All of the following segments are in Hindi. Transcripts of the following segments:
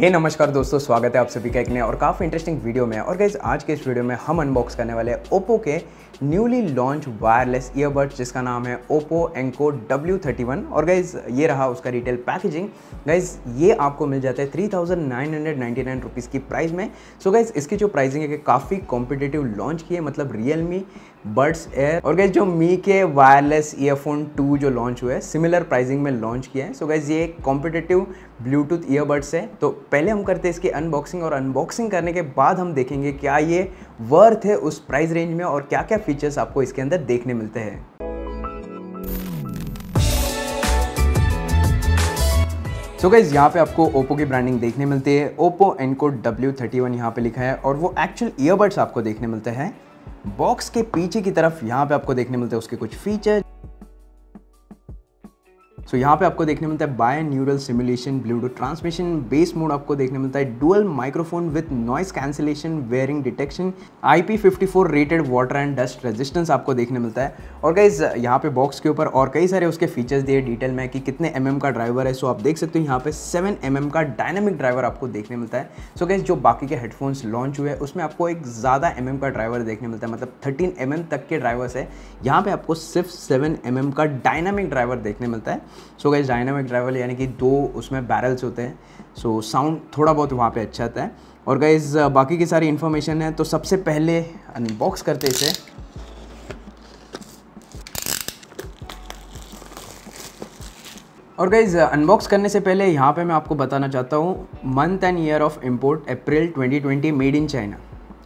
हे hey, नमस्कार दोस्तों स्वागत है आप सभी का एक नए और काफ़ी इंटरेस्टिंग वीडियो में और गाइज आज के इस वीडियो में हम अनबॉक्स करने वाले हैं ओप्पो के न्यूली लॉन्च वायरलेस ईयरबड्स जिसका नाम है ओप्पो एंको W31 और गाइज ये रहा उसका रिटेल पैकेजिंग गाइज ये आपको मिल जाता है थ्री थाउजेंड की प्राइस में सो so गाइज इसकी जो प्राइसिंग है कि काफ़ी कॉम्पिटेटिव लॉन्च की है मतलब रियलमी बर्ड्स एयर और गैस जो मी के वायरलेस ईयरफोन 2 जो लॉन्च हुआ है सिमिलर प्राइसिंग में लॉन्च किया है सो so गैस ये एक कॉम्पिटेटिव ब्लूटूथ ईयरबड्स है तो पहले हम करते हैं इसकी अनबॉक्सिंग और अनबॉक्सिंग करने के बाद हम देखेंगे क्या ये वर्थ है उस प्राइस रेंज में और क्या क्या फीचर्स आपको इसके अंदर देखने मिलते हैं सो so गाइज यहाँ पे आपको ओप्पो की ब्रांडिंग देखने मिलती है ओप्पो एनकोड W31 यहाँ पे लिखा है और वो एक्चुअल ईयरबड्स आपको देखने मिलते हैं बॉक्स के पीछे की तरफ यहाँ पे आपको देखने मिलते हैं उसके कुछ फीचर सो so, यहाँ पे आपको देखने मिलता है by neural simulation Bluetooth transmission base mode आपको देखने मिलता है dual microphone with noise cancellation wearing detection I four rated water and dust resistance आपको देखने मिलता है और गाइज यहाँ पे बॉक्स के ऊपर और कई सारे उसके फीचर्स दिए डिटेल में कि कितने एम mm का ड्राइवर है सो so आप देख सकते हो यहाँ पे सेवन एम mm का डायनेमिक ड्राइवर आपको देखने मिलता है सो so गाइज जो बाकी के हेडफोन्स लॉन्च हुए हैं उसमें आपको एक ज़्यादा एम mm का ड्राइवर देखने मिलता है मतलब थर्टीन एम mm तक के ड्राइवर्स है यहाँ पर आपको सिर्फ सेवन एम mm का डायनामिक ड्राइवर देखने मिलता है सो गाइज डायनामिक ड्राइवल यानी कि दो उसमें बैरल्स होते हैं सो so, साउंड थोड़ा बहुत वहाँ पे अच्छा आता है और गाइज बाकी की सारी इन्फॉर्मेशन है तो सबसे पहले अनबॉक्स करते इसे और गाइज अनबॉक्स करने से पहले यहाँ पे मैं आपको बताना चाहता हूँ month and year of import April 2020 made in China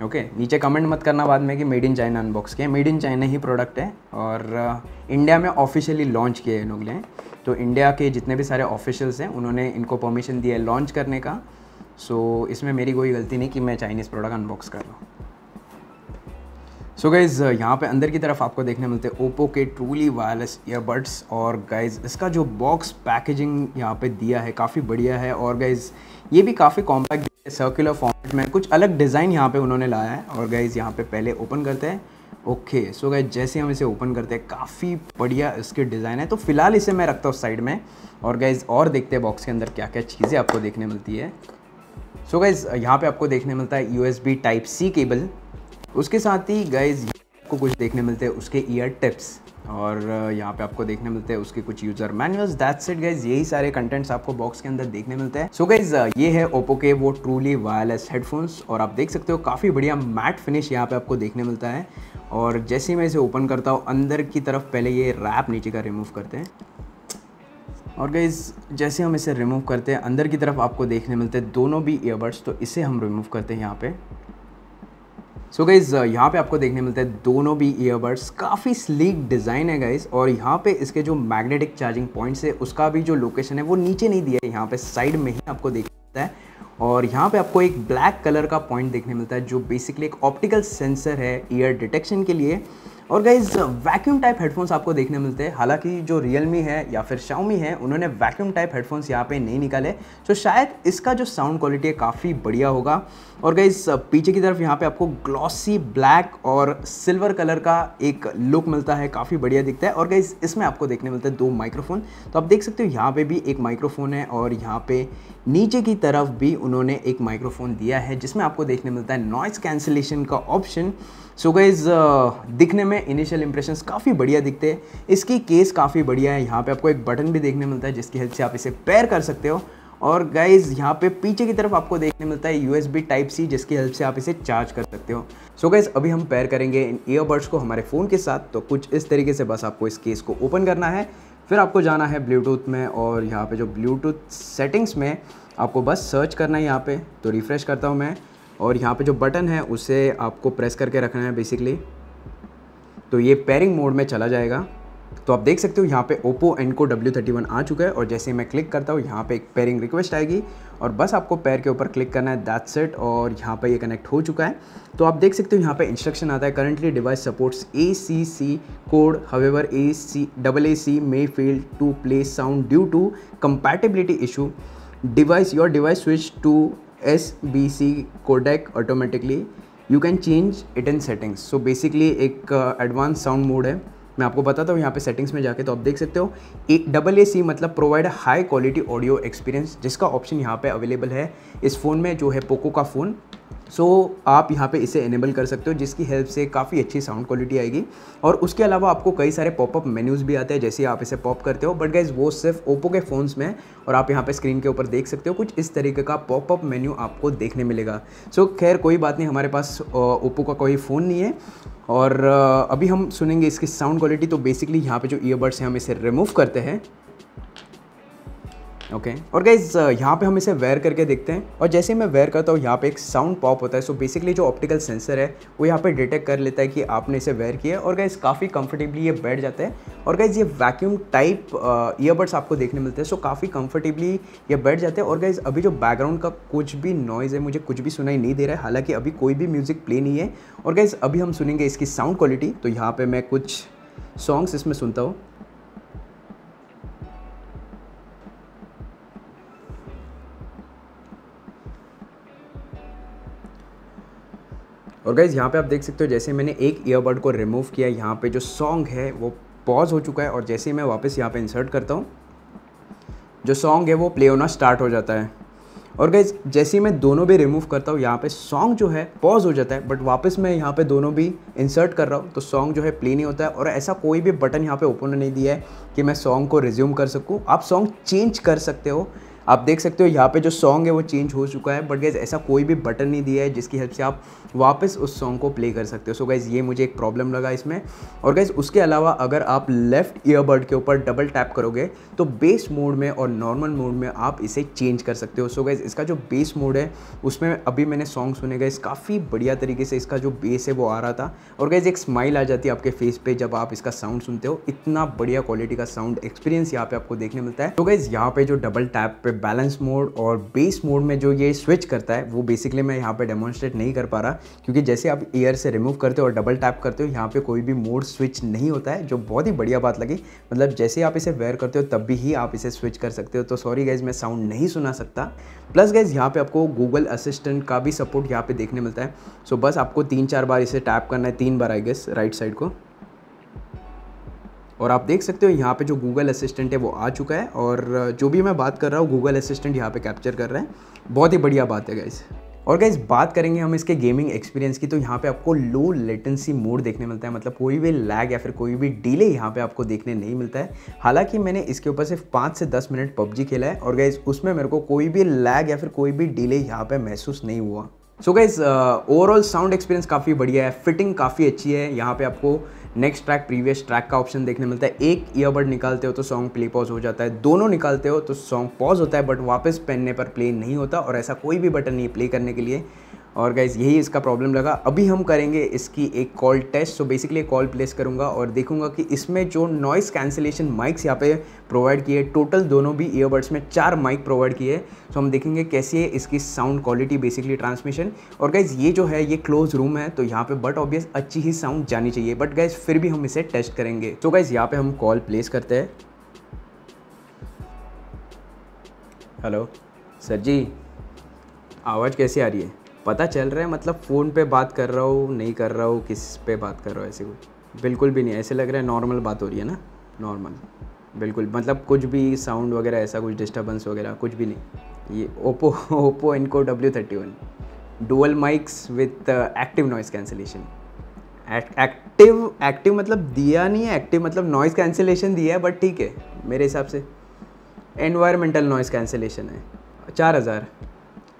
okay नीचे कमेंट मत करना बाद में कि मेड इन चाइना अनबॉक्स किया मेड इन चाइना ही प्रोडक्ट है और इंडिया में ऑफिशियली लॉन्च किए है इन लोग ने तो इंडिया के जितने भी सारे ऑफिशियल्स हैं उन्होंने इनको परमिशन दिया है लॉन्च करने का सो so, इसमें मेरी कोई गलती नहीं कि मैं चाइनीज़ प्रोडक्ट अनबॉक्स कर रहा हूँ सो गाइज़ यहाँ पे अंदर की तरफ आपको देखने मिलते हैं ओप्पो के ट्रूली वायरलेस ईयरबड्स और गाइज़ इसका जो बॉक्स पैकेजिंग यहाँ पे दिया है काफ़ी बढ़िया है और गाइज़ ये भी काफ़ी कॉम्पैक्ट सर्कुलर फॉर्मेट में कुछ अलग डिज़ाइन यहाँ पे उन्होंने लाया है और गाइज़ यहाँ पे पहले ओपन करते हैं ओके सो गए जैसे हम इसे ओपन करते हैं काफ़ी बढ़िया इसके डिज़ाइन है तो फिलहाल इसे मैं रखता हूँ साइड में और गाइज और देखते हैं बॉक्स के अंदर क्या क्या चीज़ें आपको देखने मिलती है सो so यहाँ पे आपको देखने मिलता है यू टाइप सी केबल उसके साथ ही गाइज आपको कुछ देखने मिलते हैं उसके ईयर टिप्स और यहाँ पे आपको देखने मिलते हैं उसके कुछ user manuals that's it guys यही सारे कंटेंट्स आपको बॉक्स के अंदर देखने मिलते हैं सो गाइज ये है ओप्पो के वो ट्रूली वायरलेस हेडफोन्स और आप देख सकते हो काफ़ी बढ़िया मैट फिनिश यहाँ पे आपको देखने मिलता है और जैसे ही मैं इसे ओपन करता हूँ अंदर की तरफ पहले ये रैप नीचे का रिमूव करते हैं और गाइज जैसे हम इसे रिमूव करते हैं अंदर की तरफ आपको देखने मिलते हैं दोनों भी ईयरबड्स तो इसे हम रिमूव करते हैं यहाँ पर सो गाइज़ uh, यहाँ पे आपको देखने मिलता है दोनों भी ईयरबड्स काफ़ी स्लीक डिज़ाइन है गाइज़ और यहाँ पे इसके जो मैग्नेटिक चार्जिंग पॉइंट्स है उसका भी जो लोकेशन है वो नीचे नहीं दिया है यहाँ पे साइड में ही आपको देखने मिलता है और यहाँ पे आपको एक ब्लैक कलर का पॉइंट देखने मिलता है जो बेसिकली एक ऑप्टिकल सेंसर है ईयर डिटेक्शन के लिए और गाइज वैक्यूम टाइप हेडफोन्स आपको देखने मिलते हैं हालांकि जो रियलमी है या फिर शाओमी है उन्होंने वैक्यूम टाइप हेडफोन्स यहाँ पे नहीं निकाले तो शायद इसका जो साउंड क्वालिटी है काफ़ी बढ़िया होगा और गाइज पीछे की तरफ यहाँ पे आपको ग्लॉसी ब्लैक और सिल्वर कलर का एक लुक मिलता है काफ़ी बढ़िया दिखता है और गाइज इसमें आपको देखने मिलता है दो माइक्रोफोन तो आप देख सकते हो यहाँ पर भी एक माइक्रोफोन है और यहाँ पर नीचे की तरफ भी उन्होंने एक माइक्रोफोन दिया है जिसमें आपको देखने मिलता है नॉइज़ कैंसिलेशन का ऑप्शन सो गाइज दिखने में इनिशियल इंप्रेशंस काफ़ी बढ़िया दिखते हैं इसकी केस काफ़ी बढ़िया है यहाँ पे आपको एक बटन भी देखने मिलता है जिसकी हेल्प से आप इसे पेयर कर सकते हो और गाइज यहाँ पे पीछे की तरफ आपको देखने मिलता है बी टाइप सी जिसकी हेल्प से आप इसे चार्ज कर सकते हो सो so गाइज अभी हम पेयर करेंगे इन ईयरबड्स को हमारे फ़ोन के साथ तो कुछ इस तरीके से बस आपको इस केस को ओपन करना है फिर आपको जाना है ब्लूटूथ में और यहाँ पे जो ब्लूटूथ सेटिंग्स में आपको बस सर्च करना है यहाँ पे तो रिफ़्रेश करता हूँ मैं और यहाँ पे जो बटन है उसे आपको प्रेस करके रखना है बेसिकली तो ये पेरिंग मोड में चला जाएगा तो आप देख सकते हो यहाँ पे Oppo Enco W thirty one आ चुका है और जैसे ही मैं क्लिक करता हूँ यहाँ पे एक पेयरिंग रिक्वेस्ट आएगी और बस आपको पैर के ऊपर क्लिक करना है दैट सेट और यहाँ पे ये यह कनेक्ट हो चुका है तो आप देख सकते हो यहाँ पे इंस्ट्रक्शन आता है currently device supports A C C code however A C double A C may fail to play sound due to compatibility issue device your device switch to S B C codec automatically you can change it in settings so basically एक एडवांस साउंड मोड है मैं आपको बताता हूँ यहाँ पे सेटिंग्स में जाके तो आप देख सकते हो एक डबल ए सी मतलब provide high quality audio experience जिसका ऑप्शन यहाँ पे अवेलेबल है इस फ़ोन में जो है पोको का फ़ोन सो so, आप यहाँ पे इसे इनेबल कर सकते हो जिसकी हेल्प से काफ़ी अच्छी साउंड क्वालिटी आएगी और उसके अलावा आपको कई सारे पॉपअप मेन्यूज़ भी आते हैं जैसे आप इसे पॉप करते हो बट गाइज वो सिर्फ ओप्पो के फ़ोन्स में और आप यहाँ पे स्क्रीन के ऊपर देख सकते हो कुछ इस तरीके का पॉपअप मेन्यू आपको देखने मिलेगा सो so, खैर कोई बात नहीं हमारे पास ओप्पो का कोई फ़ोन नहीं है और अभी हम सुनेंगे इसकी साउंड क्वालिटी तो बेसिकली यहाँ पर जो ईयरबड्स हैं हम इसे रिमूव करते हैं ओके okay. और गाइज uh, यहाँ पे हम इसे वेयर करके देखते हैं और जैसे मैं वेयर करता हूँ यहाँ पे एक साउंड पॉप होता है सो so बेसिकली जो ऑप्टिकल सेंसर है वो यहाँ पे डिटेक्ट कर लेता है कि आपने इसे वेयर किया और गाइज काफ़ी कंफर्टेबली ये बैठ जाता है और गाइज ये वैक्यूम टाइप ईयरबड्स आपको देखने मिलते हैं सो so काफ़ी कंफर्टेबली ये बैठ जाते हैं और गाइज अभी जो बैकग्राउंड का कुछ भी नॉइज़ है मुझे कुछ भी सुनाई नहीं दे रहा है हालाँकि अभी कोई भी म्यूज़िक प्ले नहीं है और गाइज अभी हम सुनेंगे इसकी साउंड क्वालिटी तो यहाँ पर मैं कुछ सॉन्ग्स इसमें सुनता हूँ और गाइज़ यहाँ पे आप देख सकते हो जैसे मैंने एक ईयरबड को रिमूव किया यहाँ पे जो सॉन्ग है वो पॉज हो चुका है और जैसे ही मैं वापस यहाँ पे इंसर्ट करता हूँ जो सॉन्ग है वो प्ले होना स्टार्ट हो जाता है और गाइज जैसे ही मैं दोनों भी रिमूव करता हूँ यहाँ पे सॉन्ग जो है पॉज हो जाता है बट वापस मैं यहाँ पे दोनों भी इंसर्ट कर रहा हूँ तो सॉन्ग जो है प्ले नहीं होता है और ऐसा कोई भी बटन यहाँ पे ओपन नहीं दिया है कि मैं सॉन्ग को रिज्यूम कर सकूँ आप सॉन्ग चेंज कर सकते हो आप देख सकते हो यहाँ पे जो सॉन्ग है वो चेंज हो चुका है बट गैज़ ऐसा कोई भी बटन नहीं दिया है जिसकी हेल्प से आप वापस उस सॉन्ग को प्ले कर सकते हो सो गैज़ ये मुझे एक प्रॉब्लम लगा इसमें और गैज़ उसके अलावा अगर आप लेफ़्ट ईयरबड के ऊपर डबल टैप करोगे तो बेस मोड में और नॉर्मल मोड में आप इसे चेंज कर सकते हो सो गैज़ इसका जो बेस मोड है उसमें अभी मैंने सॉन्ग सुने गए काफ़ी बढ़िया तरीके से इसका जो बेस है वो आ रहा था और गैज़ एक स्माइल आ जाती है आपके फेस पर जब आप इसका साउंड सुनते हो इतना बढ़िया क्वालिटी का साउंड एक्सपीरियंस यहाँ पर आपको देखने मिलता है तो गैज़ यहाँ पे जो डबल टैप पर बैलेंस मोड और बेस मोड में जो ये स्विच करता है वो बेसिकली मैं यहाँ पे डेमोन्स्ट्रेट नहीं कर पा रहा क्योंकि जैसे आप एयर से रिमूव करते हो और डबल टैप करते हो यहाँ पे कोई भी मोड स्विच नहीं होता है जो बहुत ही बढ़िया बात लगी मतलब जैसे आप इसे वेयर करते हो तब भी ही आप इसे स्विच कर सकते हो तो सॉरी गाइज मैं साउंड नहीं सुना सकता प्लस गाइज यहाँ पर आपको गूगल असिस्टेंट का भी सपोर्ट यहाँ पर देखने मिलता है सो बस आपको तीन चार बार इसे टैप करना है तीन बार आई गेस राइट साइड को और आप देख सकते हो यहाँ पे जो गूगल असिस्टेंट है वो आ चुका है और जो भी मैं बात कर रहा हूँ गूगल असिस्टेंट यहाँ पे कैप्चर कर रहे हैं बहुत ही बढ़िया बात है गाइज़ और गाइज बात करेंगे हम इसके गेमिंग एक्सपीरियंस की तो यहाँ पे आपको लो लेटेंसी मोड देखने मिलता है मतलब कोई भी लैग या फिर कोई भी डिले यहाँ पे आपको देखने नहीं मिलता है हालांकि मैंने इसके ऊपर सिर्फ पाँच से दस मिनट पबजी खेला है और गाइज उसमें मेरे को कोई भी लैग या फिर कोई भी डिले यहाँ पर महसूस नहीं हुआ so guys overall sound experience काफ़ी बढ़िया है फिटिंग काफ़ी अच्छी है यहाँ पर आपको नेक्स्ट ट्रैक प्रीवियस ट्रैक का ऑप्शन देखने मिलता है एक ईयरबड निकालते हो तो सॉन्ग प्ले पॉज हो जाता है दोनों निकालते हो तो सॉन्ग पॉज होता है बट वापस पहनने पर प्ले नहीं होता और ऐसा कोई भी बटन नहीं प्ले करने के लिए और गाइज़ यही इसका प्रॉब्लम लगा अभी हम करेंगे इसकी एक call test so basically call place करूँगा और देखूँगा कि इसमें जो नॉइस कैंसिलेशन माइक्स यहाँ पे प्रोवाइड किए टोटल दोनों भी ईयरबड्स में चार माइक प्रोवाइड किए सो हम देखेंगे कैसी है इसकी साउंड क्वालिटी बेसिकली ट्रांसमिशन और गाइज़ ये जो है ये क्लोज रूम है तो यहाँ पर बट ऑब्वियस अच्छी ही साउंड जानी चाहिए बट गाइज़ फिर भी हम इसे टेस्ट करेंगे तो गाइज़ यहाँ पर हम कॉल प्लेस करते हैं हेलो सर जी आवाज़ कैसी आ रही है पता चल रहा है मतलब फ़ोन पे बात कर रहा हूँ नहीं कर रहा हूँ किस पे बात कर रहा हूँ ऐसे कुछ बिल्कुल भी नहीं ऐसे लग रहा है नॉर्मल बात हो रही है ना नॉर्मल बिल्कुल मतलब कुछ भी साउंड वगैरह ऐसा कुछ डिस्टर्बेंस वगैरह कुछ भी नहीं ये Oppo Oppo Enco W thirty one dual mics with active noise cancellation active active मतलब दिया नहीं है एक्टिव मतलब नॉइज़ कैंसिलेशन दिया है बट ठीक है मेरे हिसाब से एनवायरमेंटल नॉइज़ कैंसिलेशन है चार हज़ार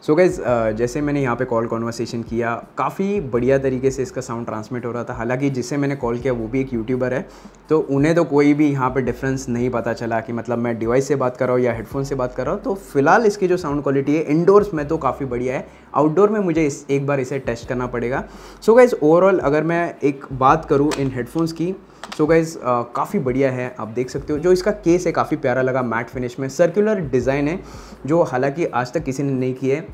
सो so गाइज़ uh, जैसे मैंने यहाँ पे कॉल कॉन्वर्सेशन किया काफ़ी बढ़िया तरीके से इसका साउंड ट्रांसमिट हो रहा था हालांकि जिसे मैंने कॉल किया वो भी एक यूट्यूबर है तो उन्हें तो कोई भी यहाँ पे डिफरेंस नहीं पता चला कि मतलब मैं डिवाइस से बात कर रहा हूँ या हेडफोन से बात कर रहा हूँ तो फिलहाल इसकी जो साउंड क्वालिटी है इनडोर्स में तो काफ़ी बढ़िया है आउटडोर में मुझे इस एक बार इसे टेस्ट करना पड़ेगा सो गैज ओवरऑल अगर मैं एक बात करूँ इन हेडफोन्स की सो so गाइज़ uh, काफ़ी बढ़िया है आप देख सकते हो जो इसका केस है काफ़ी प्यारा लगा मैट फिनिश में सर्कुलर डिज़ाइन है जो हालांकि आज तक किसी ने नहीं की है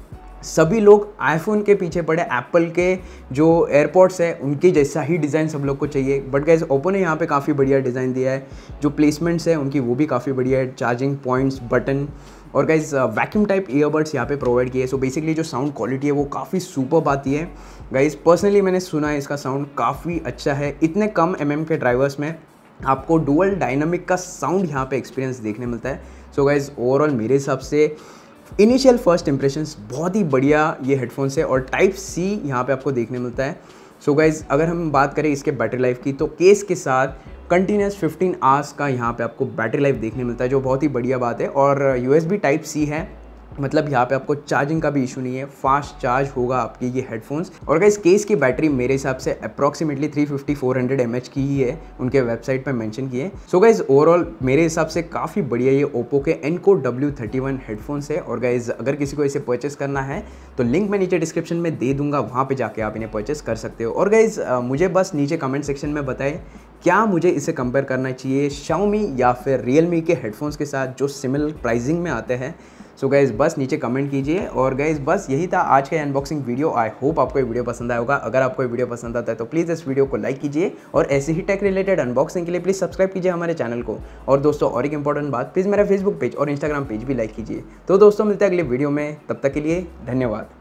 सभी लोग आईफोन के पीछे पड़े एप्पल के जो एयरपोर्ट्स है उनके जैसा ही डिज़ाइन सब लोग को चाहिए बट गाइज ओप्पो ने यहाँ पे काफ़ी बढ़िया डिज़ाइन दिया है जो प्लेसमेंट्स है उनकी वो भी काफ़ी बढ़िया है चार्जिंग पॉइंट्स बटन और गाइज वैक्यूम टाइप ईयरबड्स यहाँ पे प्रोवाइड किए सो बेसिकली जो साउंड क्वालिटी है वो काफ़ी सुपर आती है गाइज पर्सनली मैंने सुना है इसका साउंड काफ़ी अच्छा है इतने कम एम mm के ड्राइवर्स में आपको डुअल डायनामिक का साउंड यहाँ पे एक्सपीरियंस देखने मिलता है सो गाइज ओवरऑल मेरे हिसाब से इनिशियल फर्स्ट इंप्रेशंस बहुत ही बढ़िया ये हेडफोन्स है और टाइप सी यहाँ पे आपको देखने मिलता है सो so गाइज़ अगर हम बात करें इसके बैटरी लाइफ की तो केस के साथ कंटिन्यूस 15 आवर्स का यहाँ पे आपको बैटरी लाइफ देखने मिलता है जो बहुत ही बढ़िया बात है और U S B type C है मतलब यहाँ पे आपको चार्जिंग का भी इशू नहीं है फास्ट चार्ज होगा आपकी ये हेडफोन्स और अगर इस केस की बैटरी मेरे हिसाब से अप्रॉक्सीमेटली 350 400 mAh की ही है उनके वेबसाइट पर मेंशन किए सो गाइज ओवरऑल मेरे हिसाब से काफ़ी बढ़िया ये ओप्पो के एनको डब्ल्यू थर्टी हेडफोन्स है और गाइज अगर किसी को इसे परचेस करना है तो लिंक मैं नीचे डिस्क्रिप्शन में दे दूंगा वहाँ पर जाके आप इन्हें परचेस कर सकते हो और गाइज मुझे बस नीचे कमेंट सेक्शन में बताए क्या मुझे इसे कंपेयर करना चाहिए शाओमी या फिर रियल के हेडफोन्स के साथ जो सिमिलर प्राइजिंग में आते हैं सो so गाइज़ बस नीचे कमेंट कीजिए और गाइज़ बस यही था आज का अनबॉक्सिंग वीडियो आई होप आपको ये वीडियो पसंद आया होगा अगर आपको ये वीडियो पसंद आता है तो प्लीज़ इस वीडियो को लाइक कीजिए और ऐसे ही टेक रिलेटेड अनबॉक्सिंग के लिए प्लीज़ सब्सक्राइब कीजिए हमारे चैनल को और दोस्तों और एक इंपॉर्टेंट बात प्लीज़ मेरा फेसबुक पेज और इंस्टाग्राम पेज भी लाइक कीजिए तो दोस्तों मिलते हैं अगले वीडियो में तब तक के लिए धन्यवाद